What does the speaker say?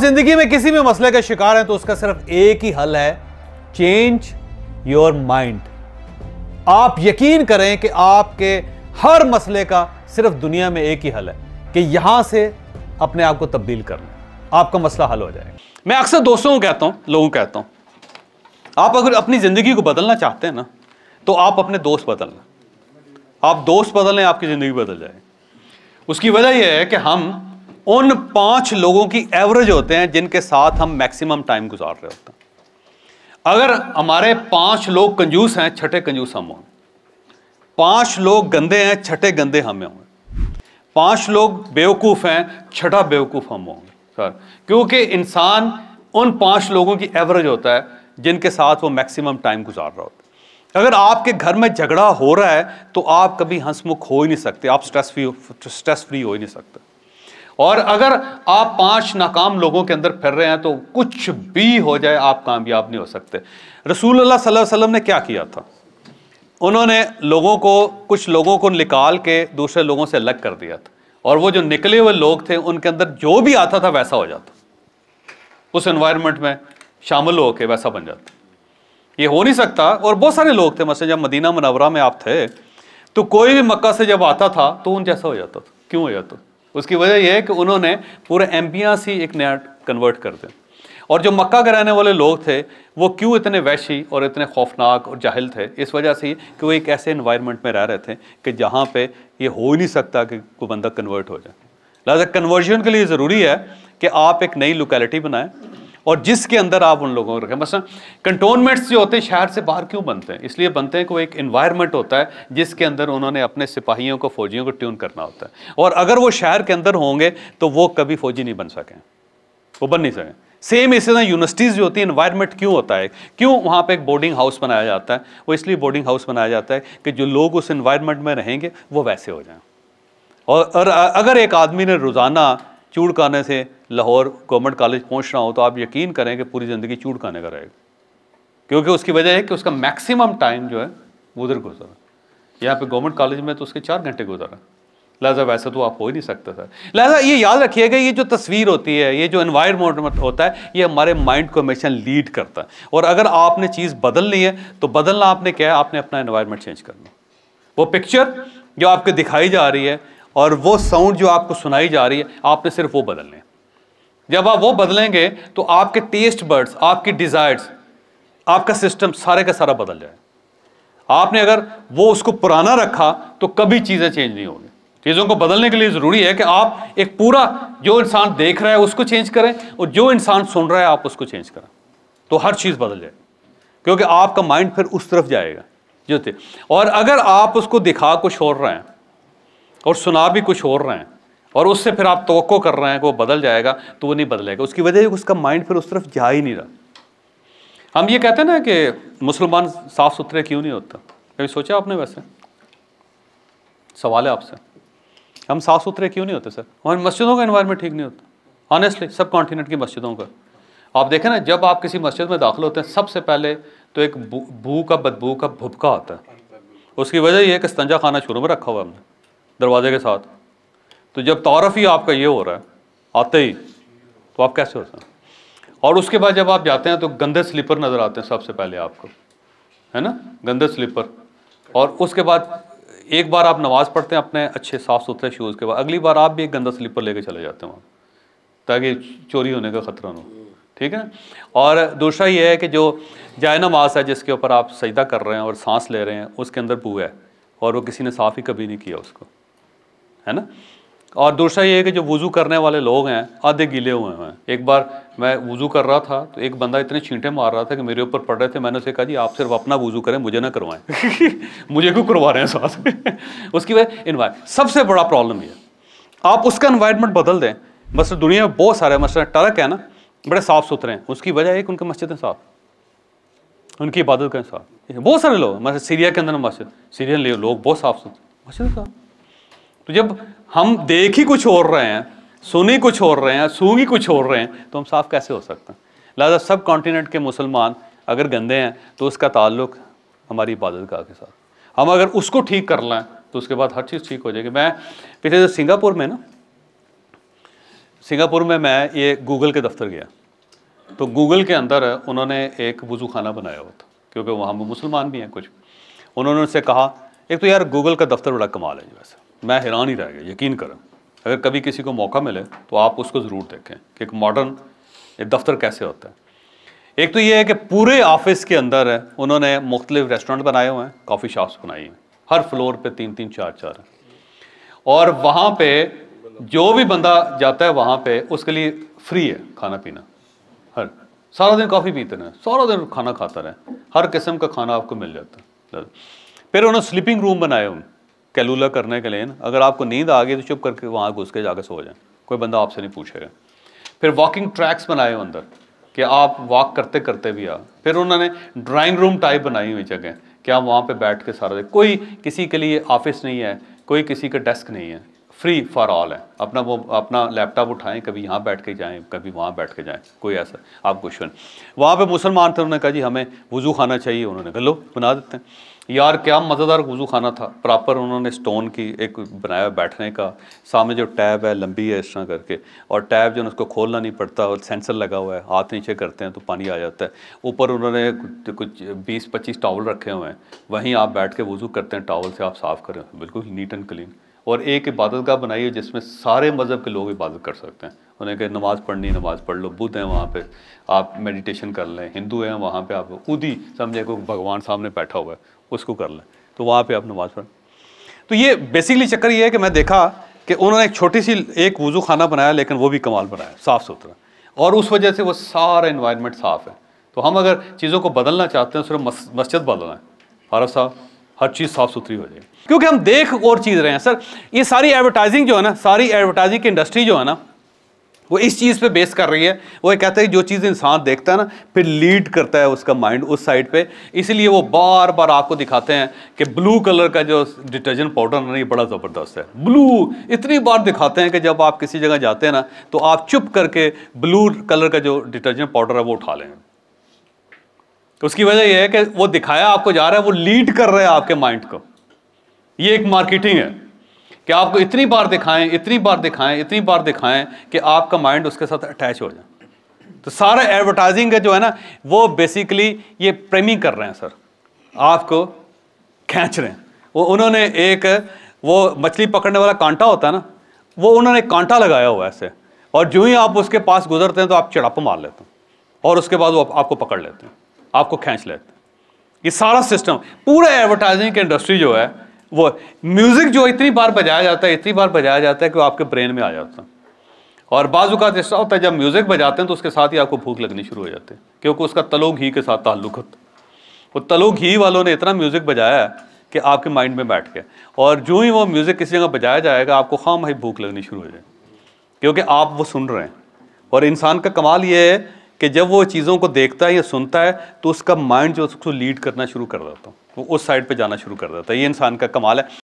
जिंदगी में किसी भी मसले का शिकार हैं तो उसका सिर्फ एक ही हल है चेंज योर माइंड आप यकीन करें कि आपके हर मसले का सिर्फ दुनिया में एक ही हल है कि यहां से अपने आप को तब्दील कर लें आपका मसला हल हो जाएगा मैं अक्सर दोस्तों को कहता हूं लोगों को कहता हूं आप अगर अपनी जिंदगी को बदलना चाहते हैं ना तो आप अपने दोस्त बदलना आप दोस्त बदलें आपकी जिंदगी बदल जाए उसकी वजह यह है कि हम उन पांच लोगों की एवरेज होते हैं जिनके साथ हम मैक्सिमम टाइम गुजार रहे होते हैं अगर हमारे पांच लोग कंजूस हैं छठे कंजूस हम हों पांच लोग गंदे हैं छठे गंदे हमें होंगे पांच लोग बेवकूफ़ हैं छठा बेवकूफ़ हम होंगे सर क्योंकि इंसान उन पांच लोगों की एवरेज होता है जिनके साथ वो मैक्सिमम टाइम गुजार रहा होता है अगर आपके घर में झगड़ा हो रहा है तो आप कभी हंसमुख हो ही नहीं सकते आप स्ट्रेस फ्री स्ट्रेस फ्री हो ही नहीं सकते और अगर आप पांच नाकाम लोगों के अंदर फिर रहे हैं तो कुछ भी हो जाए आप कामयाब नहीं हो सकते रसूल अल्लाह सल्लल्लाहु अलैहि वसल्लम ने क्या किया था उन्होंने लोगों को कुछ लोगों को निकाल के दूसरे लोगों से अलग कर दिया था और वो जो निकले हुए लोग थे उनके अंदर जो भी आता था वैसा हो जाता उस इन्वायरमेंट में शामिल होकर वैसा बन जाता ये हो नहीं सकता और बहुत सारे लोग थे मसलन जब मदीना मनवरा में आप थे तो कोई भी मक्का से जब आता था तो उन जैसा हो जाता था क्यों हो जाता उसकी वजह यह है कि उन्होंने पूरे एम्बियांस ही एक नया कन्वर्ट कर दिया और जो मक्का के रहने वाले लोग थे वो क्यों इतने वैशी और इतने खौफनाक और जाहिल थे इस वजह से कि वो एक ऐसे इन्वायरमेंट में रह रहे थे कि जहाँ पे ये हो ही नहीं सकता कि कोई बंदा कन्वर्ट हो जाए लिहाजा कन्वर्जन के लिए ज़रूरी है कि आप एक नई लोकेलिटी बनाएं और जिसके अंदर आप उन लोगों को रखें मसलन कंटोनमेंट्स जो होते हैं शहर से बाहर क्यों बनते हैं इसलिए बनते हैं कि वो एक इन्वायरमेंट होता है जिसके अंदर उन्होंने अपने सिपाहियों को फौजियों को ट्यून करना होता है और अगर वो शहर के अंदर होंगे तो वो कभी फौजी नहीं बन सकें वो बन नहीं सकें सेम इसी तरह यूनिवर्सिटीज़ जो होती है इन्वायरमेंट क्यों होता है क्यों वहाँ पर एक बोर्डिंग हाउस बनाया जाता है वो इसलिए बोर्डिंग हाउस बनाया जाता है कि जो लोग उस इन्वायरमेंट में रहेंगे वो वैसे हो जाएँ और अगर एक आदमी ने रोज़ाना चूड़ खाने से लाहौर गवर्नमेंट कॉलेज पहुँच रहा हूँ तो आप यकीन करें कि पूरी ज़िंदगी चूड़ खाने का रहेगा क्योंकि उसकी वजह है कि उसका मैक्सिमम टाइम जो है वो उधर गुजरा यहाँ पे गवर्नमेंट कॉलेज में तो उसके चार घंटे गुजारा लिहाजा वैसा तो आप हो ही नहीं सकता था लिहाजा ये याद रखिएगा ये जो तस्वीर होती है ये जो इन्वायरमेंट होता है ये हमारे माइंड को हमेशा लीड करता है और अगर आपने चीज़ बदलनी है तो बदलना आपने क्या है आपने अपना इन्वायरमेंट चेंज करना वो पिक्चर जो आपको दिखाई जा रही है और वो साउंड जो आपको सुनाई जा रही है आपने सिर्फ वो बदलने जब आप वो बदलेंगे तो आपके टेस्ट बर्ड्स आपकी डिज़ायर्स आपका सिस्टम सारे का सारा बदल जाए आपने अगर वो उसको पुराना रखा तो कभी चीज़ें चेंज नहीं होंगी चीज़ों को बदलने के लिए ज़रूरी है कि आप एक पूरा जो इंसान देख रहा है उसको चेंज करें और जो इंसान सुन रहा है आप उसको चेंज करें तो हर चीज़ बदल जाए क्योंकि आपका माइंड फिर उस तरफ जाएगा जो थे और अगर आप उसको दिखा कुछ और रहे हैं और सुना भी कुछ और रहे हैं और उससे फिर आप तो कर रहे हैं कि वो बदल जाएगा तो वो नहीं बदलेगा उसकी वजह से उसका माइंड फिर उस तरफ जा ही नहीं रहा हम ये कहते हैं ना कि मुसलमान साफ सुथरे क्यों नहीं होता कभी सोचा आपने वैसे सवाल है आपसे हम साफ सुथरे क्यों नहीं होते सर हमारी मस्जिदों का इन्वायरमेंट ठीक नहीं होता ऑनेस्टली सब कॉन्टीनेंट की मस्जिदों का आप देखें ना जब आप किसी मस्जिद में दाखिल होते हैं सबसे पहले तो एक बू का बदबू का भुपका आता है उसकी वजह यह है कि स्तंजा खाना शुरू में रखा हुआ हमने दरवाजे के साथ तो जब तौरफ ही आपका ये हो रहा है आते ही तो आप कैसे हो सकते और उसके बाद जब आप जाते हैं तो गंदे स्लीपर नज़र आते हैं सबसे पहले आपको है ना गंदे स्लीपर और उसके बाद एक बार आप नमाज़ पढ़ते हैं अपने अच्छे साफ़ सुथरे शूज़ के बाद अगली बार आप भी एक गंदा स्लीपर लेके चले जाते हैं वहाँ ताकि चोरी होने का ख़तरा ना हो ठीक है और दूसरा ये है कि जो जाय नमाज है जिसके ऊपर आप सजदा कर रहे हैं और सांस ले रहे हैं उसके अंदर बू है और वो किसी ने साफ़ ही कभी नहीं किया उसको है ना और दूसरा ये है कि जो वज़ू करने वाले लोग हैं आधे गीले हुए हैं एक बार मैं वज़ू कर रहा था तो एक बंदा इतने छींटे मार रहा था कि मेरे ऊपर पड़ रहे थे मैंने उसे कहा जी आप सिर्फ अपना वज़ू करें मुझे ना करवाएं मुझे क्यों करवा रहे हैं साथ उसकी वजह इन्वायर सबसे बड़ा प्रॉब्लम यह आप उसका इन्वायरमेंट बदल दें मसल दुनिया में बहुत सारे मसल टरक है ना बड़े साफ़ सुथरे हैं उसकी वजह एक उनके मस्जिद हैं साफ उनकी इबादत करें साफ बहुत सारे लोग मसल सीरिया के अंदर मस्जिद सीरियन लोग बहुत साफ़ सुथरे मस्जिद साफ तो जब हम देख ही कुछ और रहे हैं सुन ही कुछ और रहे हैं सूंघ ही कुछ और रहे हैं तो हम साफ कैसे हो सकते हैं लिहाजा सब कॉन्टीनेंट के मुसलमान अगर गंदे हैं तो उसका ताल्लुक हमारी इबादत गाह के साथ हम अगर उसको ठीक कर लें तो उसके बाद हर चीज़ ठीक हो जाएगी मैं पिछले जो सिंगापुर में ना सिंगापुर में मैं ये गूगल के दफ्तर गया तो गूगल के अंदर उन्होंने एक वज़ू खाना बनाया हुआ था क्योंकि वहाँ मुसलमान भी हैं कुछ उन्होंने उनसे कहा एक तो यार गूगल का दफ्तर बड़ा कमाल है वैसे मैं हैरान ही रह गया यकीन करें अगर कभी किसी को मौका मिले तो आप उसको ज़रूर देखें कि एक मॉडर्न एक दफ्तर कैसे होता है एक तो ये है कि पूरे ऑफिस के अंदर है उन्होंने मुख्तलिफ रेस्टोरेंट बनाए हुए हैं कॉफ़ी शॉप्स बनाई हैं हर फ्लोर पर तीन तीन चार चार हैं और वहाँ पर जो भी बंदा जाता है वहाँ पर उसके लिए फ्री है खाना पीना हर सारा दिन कॉफ़ी पीते रहे सारा दिन खाना खाता रहें हर किस्म का खाना आपको मिल जाता है फिर उन्होंने स्लीपिंग रूम बनाए हुए कैलूला करने के लिए अगर आपको नींद आ गई तो चुप करके वहाँ घुस के जाकर सो जाएं कोई बंदा आपसे नहीं पूछेगा फिर वॉकिंग ट्रैक्स बनाए अंदर कि आप वॉक करते करते भी आ फिर उन्होंने ड्राइंग रूम टाइप बनाई हुई जगह कि आप वहाँ पर बैठ के सारा कोई किसी के लिए ऑफिस नहीं है कोई किसी का डेस्क नहीं है फ्री फॉर ऑल है अपना वो अपना लैपटॉप उठाएं कभी यहाँ बैठ के जाएं कभी वहाँ बैठ के जाएं कोई ऐसा आप क्वेश्चन वहाँ पे मुसलमान थे उन्होंने कहा जी हमें वज़ू खाना चाहिए उन्होंने कहा लो बना देते हैं यार क्या मज़ेदार वज़ू खाना था प्रॉपर उन्होंने स्टोन की एक बनाया बैठने का सामने जो टैब है लंबी है इस तरह करके और टैब जो है उसको खोलना नहीं पड़ता और सेंसर लगा हुआ है हाथ नीचे करते हैं तो पानी आ जाता है ऊपर उन्होंने कुछ बीस पच्चीस टावल रखे हुए हैं वहीं आप बैठ के वज़ू करते हैं टावल से आप साफ़ करें बिल्कुल नीट एंड क्लीन और एक इबादत का बनाइए जिसमें सारे मज़हब के लोग इबादत कर सकते हैं उन्हें कहे नमाज़ पढ़नी नमाज़ पढ़ लो बुद्ध हैं वहाँ पे आप मेडिटेशन कर लें हिंदू हैं वहाँ पे आप खुद ही समझे को भगवान सामने बैठा हुआ है उसको कर लें तो वहाँ पे आप नमाज़ पढ़ें तो ये बेसिकली चक्कर ये है कि मैं देखा कि उन्होंने एक छोटी सी एक वज़ू खाना बनाया लेकिन वो भी कमाल बनाया साफ़ सुथरा और उस वजह से वो सारा इन्वायरमेंट साफ़ है तो हम अगर चीज़ों को बदलना चाहते हैं सिर्फ मस्जिद बदलना है फारफ साहब हर चीज़ साफ सुथरी हो जाएगी क्योंकि हम देख और चीज़ रहे हैं सर ये सारी एडवर्टाइजिंग जो है ना सारी एडवर्टाइजिंग की इंडस्ट्री जो है ना वो इस चीज़ पे बेस कर रही है वो ये हैं कि जो चीज़ इंसान देखता है ना फिर लीड करता है उसका माइंड उस साइड पे इसलिए वो बार बार आपको दिखाते हैं कि ब्लू कलर का जो डिटर्जेंट पाउडर है ना ये बड़ा ज़बरदस्त है ब्लू इतनी बार दिखाते हैं कि जब आप किसी जगह जाते हैं ना तो आप चुप करके ब्लू कलर का जो डिटर्जेंट पाउडर है वो उठा लें तो उसकी वजह यह है कि वो दिखाया आपको जा रहा है वो लीड कर रहा है आपके माइंड को ये एक मार्केटिंग है कि आपको इतनी बार दिखाएं इतनी बार दिखाएं इतनी बार दिखाएं कि आपका माइंड उसके साथ अटैच हो जाए तो सारा एडवर्टाइजिंग का जो है ना वो बेसिकली ये प्रेमी कर रहे हैं सर आपको खींच रहे हैं वो उन्होंने एक वो मछली पकड़ने वाला कांटा होता है ना वो उन्होंने कांटा लगाया हुआ ऐसे और जो ही आप उसके पास गुजरते हैं तो आप चिड़प मार लेते हैं और उसके बाद वो आपको पकड़ लेते हैं आपको खींच लेते ये सारा सिस्टम पूरा एडवर्टाइजिंग की इंडस्ट्री जो है वो म्यूज़िक जो इतनी बार बजाया जाता है इतनी बार बजाया जाता है कि वो आपके ब्रेन में आ जाता है और बाज़ात ऐसा होता है जब म्यूज़िक बजाते हैं तो उसके साथ ही आपको भूख लगनी शुरू हो जाती है क्योंकि उसका तलो घी के साथ ताल्लुक होता वो तलो घी वालों ने इतना म्यूज़िक बजाया है कि आपके माइंड में बैठ गया और जो ही वो म्यूज़िक किसी जगह बजाया जाएगा आपको खाम भाई भूख लगनी शुरू हो जाए क्योंकि आप वो सुन रहे हैं और इंसान का कमाल ये है कि जब वो चीज़ों को देखता है या सुनता है तो उसका माइंड जो उसको लीड करना शुरू कर देता हूँ वो उस साइड पे जाना शुरू कर देता है ये इंसान का कमाल है